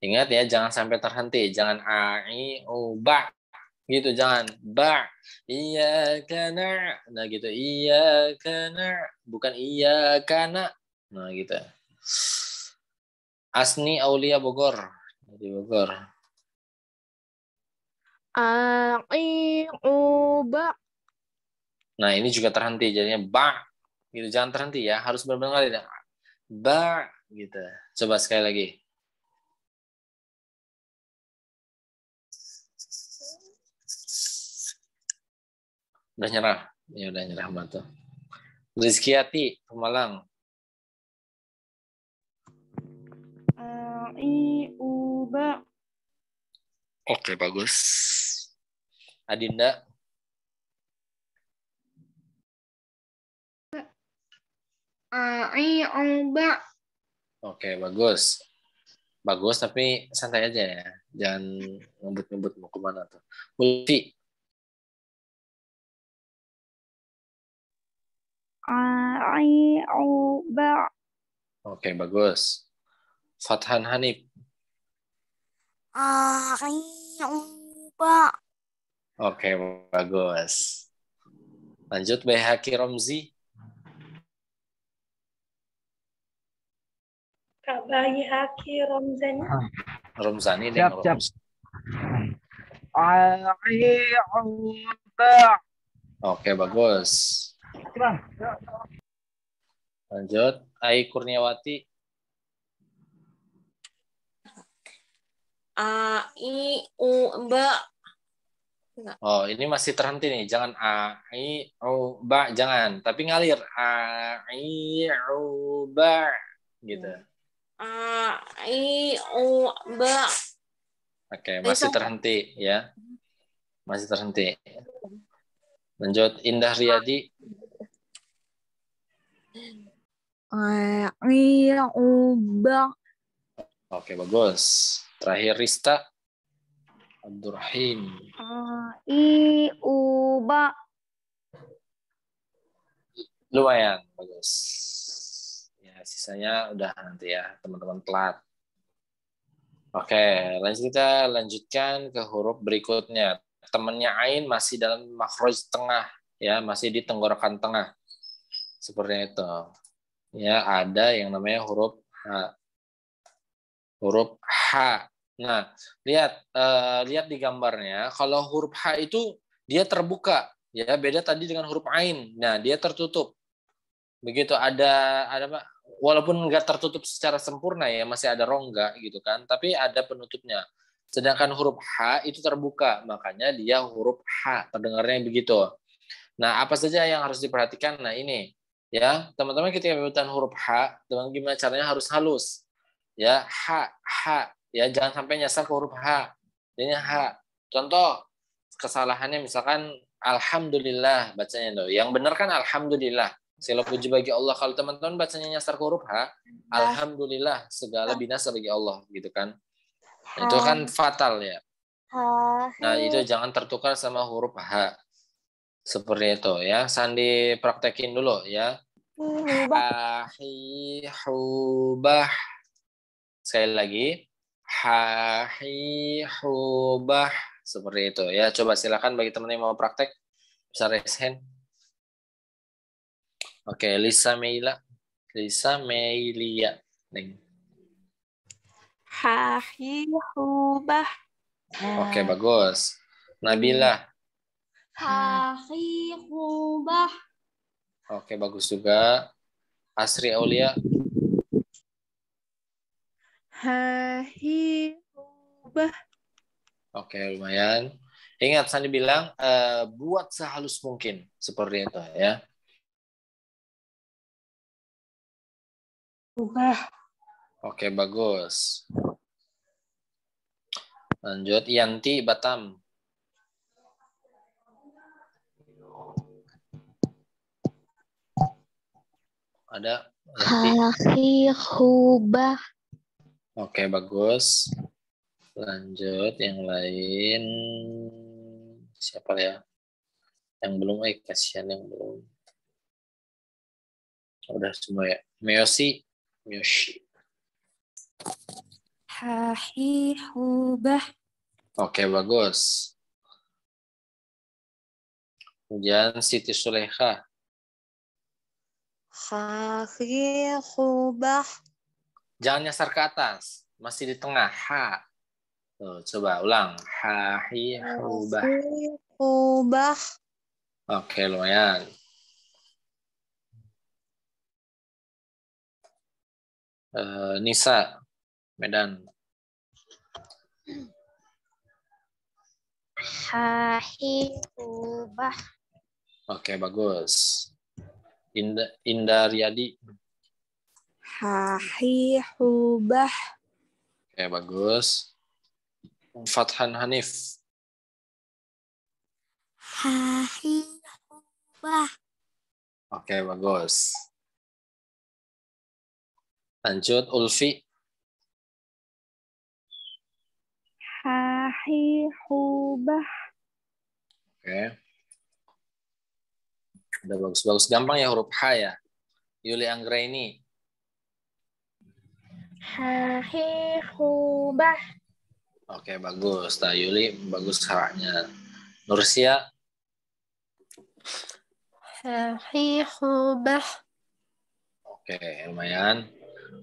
Speaker 3: Ingat ya, jangan sampai terhenti. Jangan a i, u ba. Gitu, jangan ba. Iya kana. Nah, gitu. Iya kana. Bukan iya kana. Nah, gitu. Asni Aulia Bogor. Di Bogor.
Speaker 1: Aiyubak. ubah.
Speaker 3: Nah, ini juga terhenti jadinya ba. Gitu, jangan terhenti ya, harus benar-benar tidak ba gitu. Coba sekali lagi.
Speaker 2: Udah nyerah. Ya udah nyerah banget Rizkiati Pemalang.
Speaker 1: Aiyubak.
Speaker 2: Oke, bagus. Adinda.
Speaker 1: Eh,
Speaker 3: Oke, bagus. Bagus, tapi santai aja ya. Jangan ngebut-ngebut mau kemana tuh. Multi.
Speaker 1: Eh,
Speaker 3: Oke, bagus. Fathan Hanif.
Speaker 1: Ah, Pak.
Speaker 3: Oke, bagus. Lanjut BHK Romzi.
Speaker 1: Kak BHK Romzani.
Speaker 3: Romzani dan Romzi. Oke, bagus. Lanjut, Ai Kurniawati.
Speaker 1: a i u b
Speaker 3: Oh, ini masih terhenti nih. Jangan a i u ba jangan, tapi ngalir a i u ba gitu.
Speaker 1: Hmm. A i u ba.
Speaker 3: Oke, okay, masih terhenti ya. Hmm. Masih terhenti. Lanjut Indah Riyadi.
Speaker 1: A i u ba.
Speaker 3: Oke, okay, bagus. Terakhir Rista Abdurrahim.
Speaker 1: Uh, I U Ba.
Speaker 3: Lumayan bagus. Ya, sisanya udah nanti ya, teman-teman telat Oke, lanjut kita lanjutkan ke huruf berikutnya. Temannya ain masih dalam makroj tengah ya, masih di tenggorokan tengah. Seperti itu. Ya, ada yang namanya huruf H. Huruf H Nah, lihat uh, lihat di gambarnya kalau huruf H itu dia terbuka ya beda tadi dengan huruf ain. Nah, dia tertutup. Begitu ada ada apa? Walaupun nggak tertutup secara sempurna ya, masih ada rongga gitu kan, tapi ada penutupnya. Sedangkan huruf H itu terbuka, makanya dia huruf H, terdengarnya begitu. Nah, apa saja yang harus diperhatikan? Nah, ini ya, teman-teman ketika menyebutkan huruf H, teman gimana caranya harus halus. Ya, H, H, ya jangan sampai nyasar ke huruf H ini H contoh kesalahannya misalkan Alhamdulillah bacanya loh yang benar kan Alhamdulillah Sila puji bagi Allah. Kalau teman-teman bacanya nyasar ke huruf H, Alhamdulillah segala ah. binasa bagi Allah gitu kan. Ah. itu kan fatal ya.
Speaker 1: Ah. Nah itu
Speaker 3: jangan tertukar sama huruf H. Seperti itu ya. Sandi praktekin dulu ya. Hmm, hubah Sekali lagi hahihubah hubah seperti itu ya coba silakan bagi teman yang mau praktek bisa raise hand oke Lisa Meila Lisa Meilia Neng
Speaker 1: hahihubah
Speaker 3: hubah oke bagus Nabila
Speaker 1: hahihubah hubah
Speaker 3: oke bagus juga Asri Aulia
Speaker 1: hahirubah.
Speaker 3: Oke, lumayan. Ingat Sandi bilang uh, buat sehalus mungkin seperti itu ya.
Speaker 2: Ubah. Oke, bagus.
Speaker 3: Lanjut Yanti Batam. Ada
Speaker 1: Yanti.
Speaker 3: Oke, bagus. Lanjut yang lain.
Speaker 2: Siapa ya? Yang belum, eh kasihan yang belum. Udah semua ya. Meosi. Meosi.
Speaker 1: Hahi hubah.
Speaker 2: Oke, bagus.
Speaker 3: Kemudian Siti Suleha.
Speaker 1: Hahi hubah.
Speaker 3: Jangan nyasar ke atas, masih di tengah. Ha. Tuh, coba ulang. Ha hi
Speaker 1: hubah.
Speaker 3: Oke, lumayan.
Speaker 2: Uh, Nisa, Medan.
Speaker 1: Hahi ubah.
Speaker 3: Oke, bagus. Indah, Indah Riyadi.
Speaker 1: Hahi hubah.
Speaker 3: Oke, bagus. Fathan Hanif.
Speaker 2: Hahi hubah.
Speaker 3: Oke, bagus.
Speaker 2: Lanjut, Ulfi.
Speaker 1: Hahi hubah.
Speaker 3: Oke. Udah bagus-bagus. Gampang ya huruf H ya. Yuli Anggraini. ini
Speaker 1: Hahihubah.
Speaker 3: Oke, bagus. Yuli bagus haraknya. Nursia.
Speaker 1: Hahihubah.
Speaker 3: Oke, lumayan.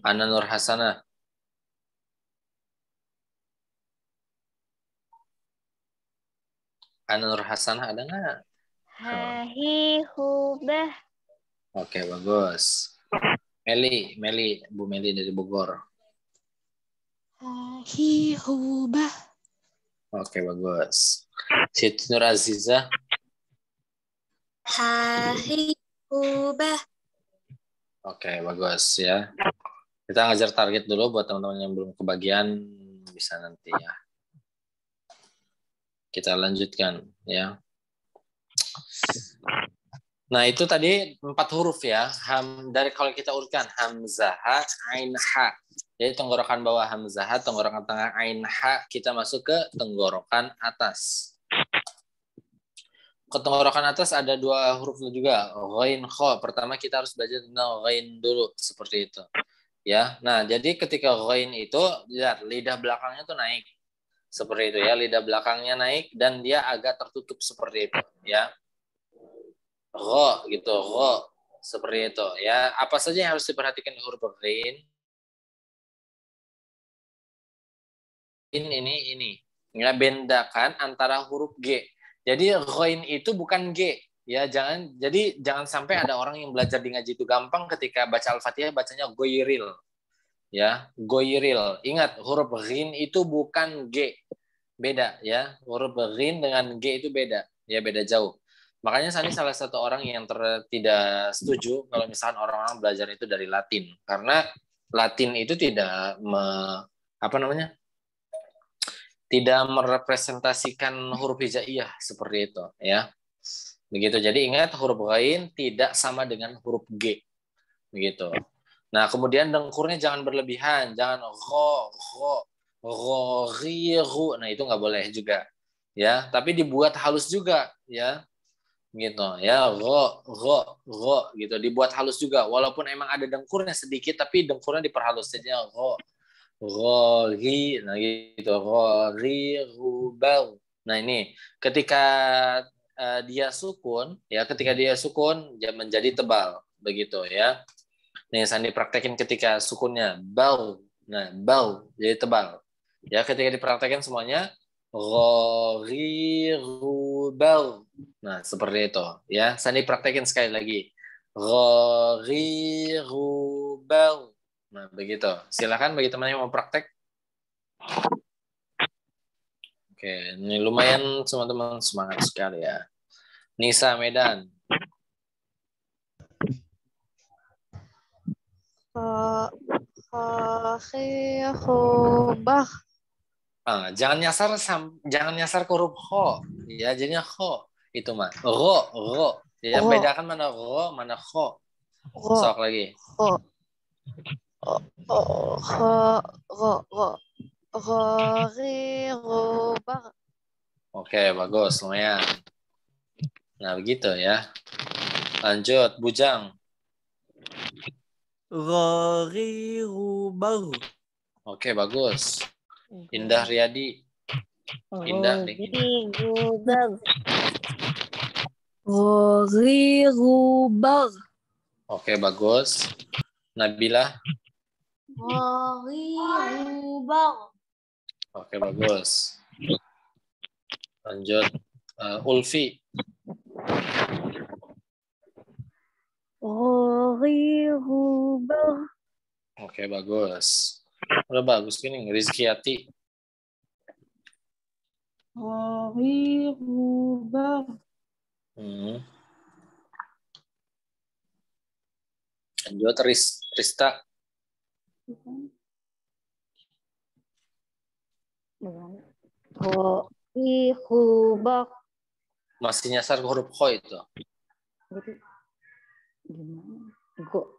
Speaker 3: Ana Nur Hasanah. Ana Nur Hasanah ada nggak?
Speaker 1: Hahihubah.
Speaker 3: Oke, bagus. Meli, Meli, Bu Meli dari Bogor.
Speaker 1: Hi hubah.
Speaker 3: Oke, bagus. Siti Nur Aziza.
Speaker 1: Hi hubah.
Speaker 3: Oke, bagus ya. Kita ngajar target dulu buat teman-teman yang belum kebagian bisa nanti ya. Kita lanjutkan ya. Nah, itu tadi empat huruf ya. Ham, dari kalau kita urutkan hamzah, ain ha. Jadi tenggorokan bawah hamzah, tenggorokan tengah ain ha, kita masuk ke tenggorokan atas. Ke tenggorokan atas ada dua huruf juga, ghain kho. Pertama kita harus belajar tentang ghain dulu seperti itu. Ya. Nah, jadi ketika ghain itu lihat lidah belakangnya tuh naik. Seperti itu ya, lidah belakangnya naik dan dia agak tertutup seperti itu, ya gho gitu gho seperti itu
Speaker 2: ya apa saja yang harus diperhatikan di huruf rin
Speaker 3: ini ini ini ya bendakan antara huruf g jadi ghoin itu bukan g ya jangan jadi jangan sampai ada orang yang belajar di ngaji itu gampang ketika baca al-fatihah bacanya goiril ya goiril ingat huruf rin itu bukan g beda ya huruf rin dengan g itu beda ya beda jauh Makanya Sani salah satu orang yang ter, tidak setuju kalau misalkan orang-orang belajar itu dari Latin karena Latin itu tidak me, apa namanya? tidak merepresentasikan huruf hijaiyah seperti itu ya. Begitu. Jadi ingat huruf ghain tidak sama dengan huruf G. Begitu. Nah, kemudian dengkurnya jangan berlebihan, jangan ro ro ro ri ru. Nah, itu nggak boleh juga. Ya, tapi dibuat halus juga, ya gitu ya ro ro ro gitu dibuat halus juga walaupun emang ada dengkurnya sedikit tapi dengkurnya diperhalus jadinya ro ro ri nah gitu ro ri rubau nah ini ketika uh, dia sukun ya ketika dia sukun dia menjadi tebal begitu ya nih sandi praktekin ketika sukunnya bau nah bau jadi tebal ya ketika dipraktekin semuanya ro ri rubau Nah, seperti itu ya. Sandi praktekin sekali lagi. Ghori rubel. Nah, begitu. Silakan bagi teman yang mau praktek. Oke, ini lumayan teman-teman semangat sekali ya. Nisa Medan. Ah, jangan nyasar sam jangan nyasar ke huruf ho ya jadinya ho itu mah ro ro jadi oh. bedakan mana ro mana ko sok lagi
Speaker 1: ro ro ro ro ro ri ro bar
Speaker 3: oke bagus lumayan nah begitu ya lanjut bujang ro
Speaker 1: ri ru bar
Speaker 3: oke bagus Indah Riyadi
Speaker 1: Indah nih. Ghorirubar.
Speaker 3: Oke, bagus. Nabila.
Speaker 1: Ghorirubar.
Speaker 3: Oke, bagus. Lanjut. Uh, Ulfi.
Speaker 1: Ghorirubar.
Speaker 3: Oke, bagus. Udah bagus gini, Rizky Yati.
Speaker 1: Ghariba.
Speaker 3: Hmm. Lanjut Tris, Trista.
Speaker 1: Ghariba.
Speaker 3: Masih nyasar ke huruf kho itu.
Speaker 1: Jadi gimana? Go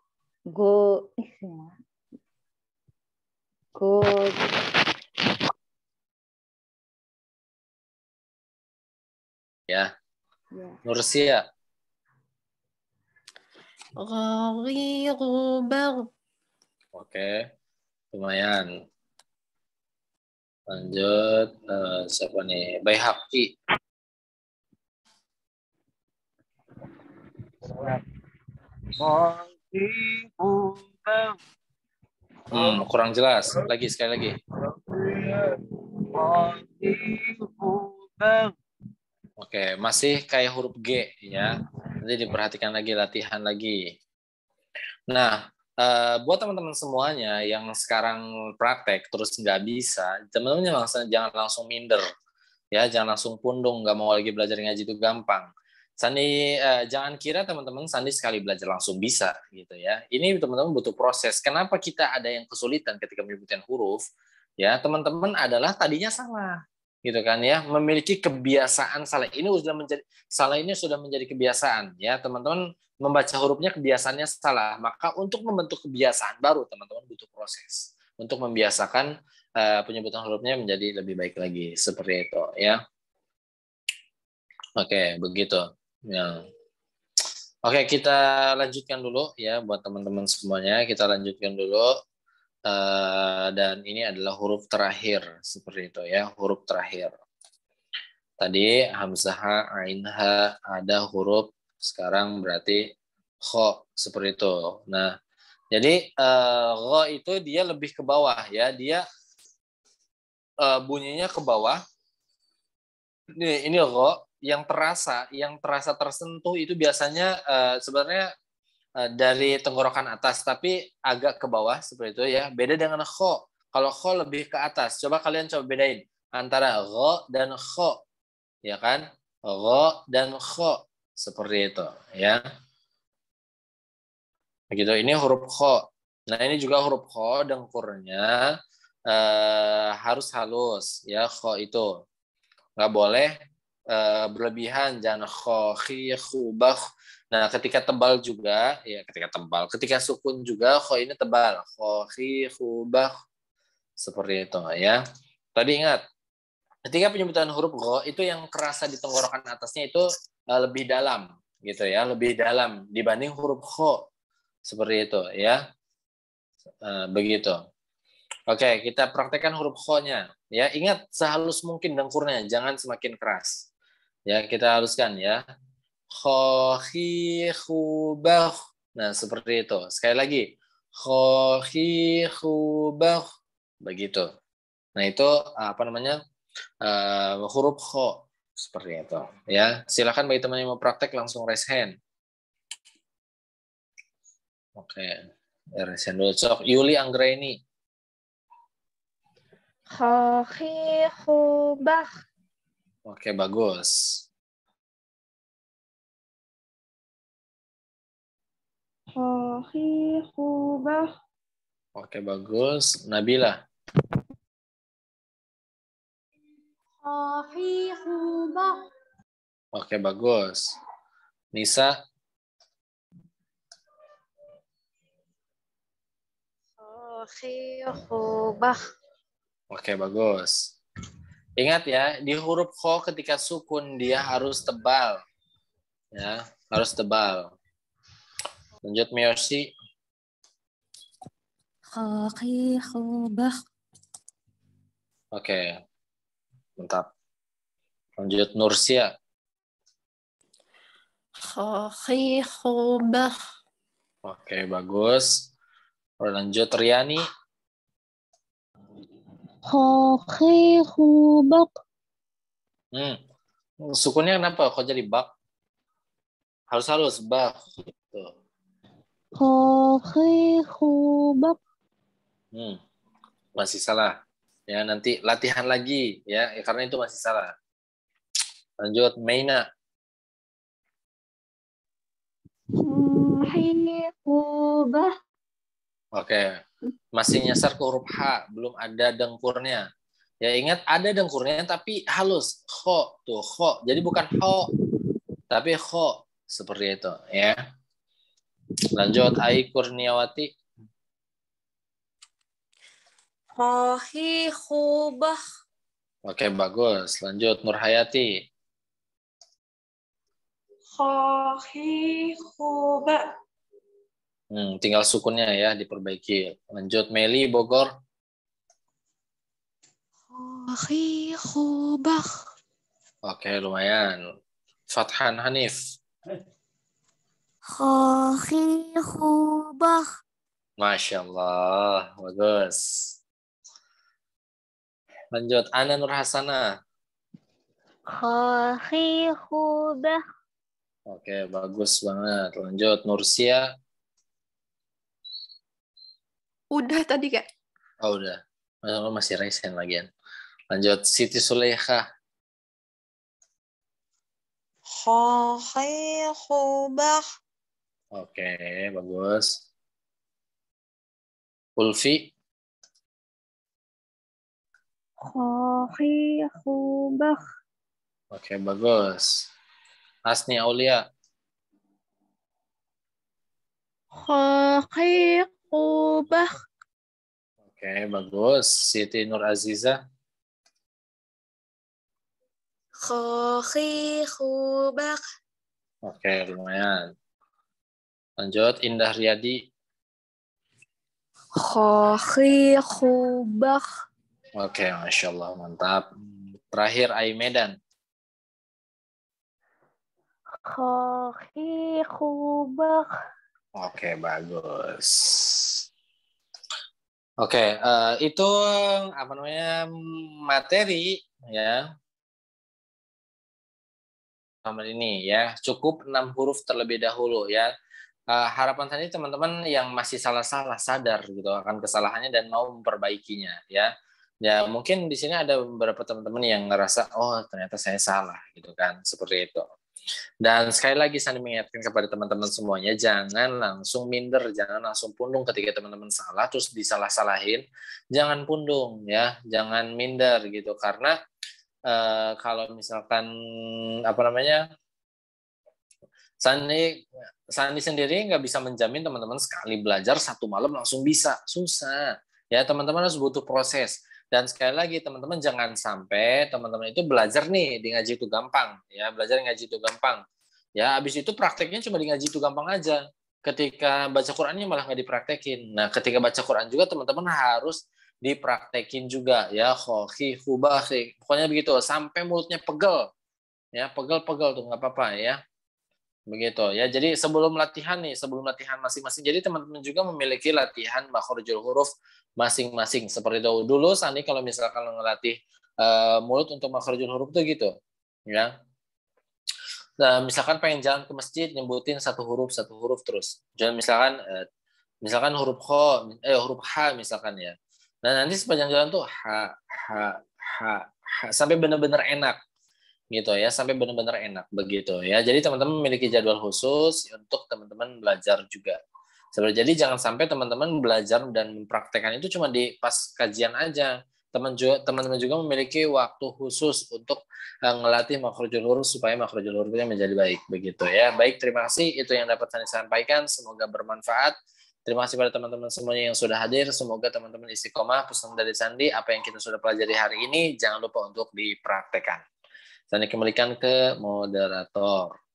Speaker 1: go go ya, ya.
Speaker 3: Nursia
Speaker 1: Oke,
Speaker 3: Oke, lumayan. Lanjut, uh, siapa nih? Bayhaki. Hmm, kurang jelas. Lagi, sekali lagi. Oke, masih kayak huruf G ya. Jadi diperhatikan lagi latihan lagi. Nah, eh, buat teman-teman semuanya yang sekarang praktek terus nggak bisa, teman-teman langsung jangan langsung minder ya, jangan langsung pundung nggak mau lagi belajar ngaji itu gampang. Sandi eh, jangan kira teman-teman Sandi sekali belajar langsung bisa gitu ya. Ini teman-teman butuh proses. Kenapa kita ada yang kesulitan ketika menyebutkan huruf? Ya, teman-teman adalah tadinya salah gitu kan ya memiliki kebiasaan salah ini sudah menjadi salah ini sudah menjadi kebiasaan ya teman-teman membaca hurufnya kebiasaannya salah maka untuk membentuk kebiasaan baru teman-teman butuh proses untuk membiasakan uh, penyebutan hurufnya menjadi lebih baik lagi seperti itu ya oke begitu ya oke kita lanjutkan dulu ya buat teman-teman semuanya kita lanjutkan dulu Eh, dan ini adalah huruf terakhir seperti itu ya huruf terakhir tadi hamzah ain ada huruf sekarang berarti kho seperti itu nah jadi uh, itu dia lebih ke bawah ya dia uh, bunyinya ke bawah ini ini kho yang terasa yang terasa tersentuh itu biasanya uh, sebenarnya Eh, dari tenggorokan atas tapi agak ke bawah seperti itu ya. Beda dengan kho. Kalau kho lebih ke atas. Coba kalian coba bedain antara gho dan kho. Ya kan? Gho dan kho seperti itu ya. Begitu. Ini huruf kho. Nah, ini juga huruf kho dengkurnya eh, harus halus ya kho itu. Nggak boleh Eh, berlebihan jangan khohi khubah nah ketika tebal juga ya ketika tebal ketika sukun juga kho ini tebal khohi khubah seperti itu ya tadi ingat ketika penyebutan huruf kho itu yang kerasa di tenggorokan atasnya itu eh, lebih dalam gitu ya lebih dalam dibanding huruf kho seperti itu ya eh, begitu oke kita praktekkan huruf kho nya ya ingat sehalus mungkin dengkurnya jangan semakin keras Ya, kita haruskan ya. Khohi khubah. Nah, seperti itu. Sekali lagi. Khohi khubah. Begitu. Nah, itu apa namanya? Uh, huruf kho seperti itu ya silakan bagi teman yang mau praktek langsung raise hand oke okay. raise hand dulu sok Yuli Anggreni
Speaker 1: Khobah
Speaker 3: Oke, bagus.
Speaker 2: Oke, bagus. Nabila. Oke, bagus. Nisa.
Speaker 3: Oke, bagus. Ingat ya, di huruf kho ketika sukun dia harus tebal. Ya, harus tebal. Lanjut Miyoshi. Oke. Mantap. Lanjut Nursia. Oke, bagus. Lanjut Riani.
Speaker 1: Khokhihu bak.
Speaker 3: Hmm. Sukunnya kenapa kok jadi bak? Harus halus bak gitu.
Speaker 1: Khokhihu bak.
Speaker 3: Hmm. Masih salah. Ya nanti latihan lagi ya, ya karena itu masih salah. Lanjut Maina.
Speaker 1: Hmm, Khokhihu bak.
Speaker 3: Oke, masih nyasar ke huruf H, belum ada dengkurnya. Ya ingat ada dengkurnya tapi halus. ho tuh ho. Jadi bukan ho tapi ho seperti itu ya. Lanjut Ai Kurniawati.
Speaker 1: Hohi khubah.
Speaker 3: Oke, bagus. Lanjut Nurhayati. Hayati.
Speaker 1: Hohi khubah. Hmm,
Speaker 3: tinggal sukunnya ya diperbaiki. Lanjut Meli Bogor.
Speaker 1: Khubah.
Speaker 3: Oke, lumayan. Fathan Hanif.
Speaker 1: Khubah.
Speaker 3: Masya Allah, bagus. Lanjut, Ana Nur Hasana. Oke, bagus banget. Lanjut, Nursia.
Speaker 1: Udah tadi, Kak.
Speaker 3: Oh, udah. Masa oh, masih lagi kan Lanjut, Siti Suleha. Oke, bagus.
Speaker 2: Ulfi.
Speaker 3: Oke, bagus. Asni Aulia.
Speaker 1: Khaqiq Kubah.
Speaker 3: Oke, okay, bagus. Siti Nur Aziza.
Speaker 1: Khokhi kubah,
Speaker 3: Oke, okay, lumayan. Lanjut, Indah Riyadi.
Speaker 1: Khokhi kubah,
Speaker 3: Oke, okay, Masya Allah, mantap. Terakhir, Ai Medan.
Speaker 1: Khokhi Kubah.
Speaker 3: Oke, okay, bagus. Oke, okay, uh, eh, itu apa namanya materi ya Nomor ini ya cukup enam huruf terlebih dahulu ya. Uh, harapan tadi teman-teman yang masih salah-salah sadar gitu akan kesalahannya dan mau memperbaikinya ya. Ya mungkin di sini ada beberapa teman-teman yang ngerasa oh ternyata saya salah gitu kan seperti itu. Dan sekali lagi saya mengingatkan kepada teman-teman semuanya, jangan langsung minder, jangan langsung pundung ketika teman-teman salah, terus disalah-salahin. Jangan pundung ya, jangan minder gitu. Karena e, kalau misalkan, apa namanya, Sandi, Sandi sendiri nggak bisa menjamin teman-teman sekali belajar satu malam langsung bisa. Susah. Ya teman-teman harus butuh proses dan sekali lagi teman-teman jangan sampai teman-teman itu belajar nih di ngaji itu gampang ya, belajar ngaji itu gampang. Ya, habis itu prakteknya cuma di ngaji itu gampang aja. Ketika baca Qur'annya malah nggak dipraktekin. Nah, ketika baca Qur'an juga teman-teman harus dipraktekin juga ya khohi khubah pokoknya begitu sampai mulutnya pegel ya pegel-pegel tuh nggak apa-apa ya Begitu ya. Jadi sebelum latihan nih, sebelum latihan masing-masing. Jadi teman-teman juga memiliki latihan makhrajul huruf masing-masing. Seperti itu dulu Sani kalau misalkan ngelatih uh, mulut untuk makhrajul huruf tuh gitu. Ya. Nah, misalkan pengen jalan ke masjid nyebutin satu huruf satu huruf terus. Jangan misalkan uh, misalkan huruf ho eh huruf h misalkan ya. Nah, nanti sepanjang jalan tuh h h h h sampai benar-benar enak gitu ya sampai benar-benar enak begitu ya jadi teman-teman memiliki jadwal khusus untuk teman-teman belajar juga sebenarnya jadi jangan sampai teman-teman belajar dan mempraktekkan itu cuma di pas kajian aja teman juga teman-teman juga memiliki waktu khusus untuk eh, ngelatih makrojul huruf supaya makrojul hurufnya menjadi baik begitu ya baik terima kasih itu yang dapat saya sampaikan semoga bermanfaat Terima kasih pada teman-teman semuanya yang sudah hadir. Semoga teman-teman istiqomah pesan dari Sandi apa yang kita sudah pelajari hari ini jangan lupa untuk dipraktekkan. Saya kembalikan ke moderator.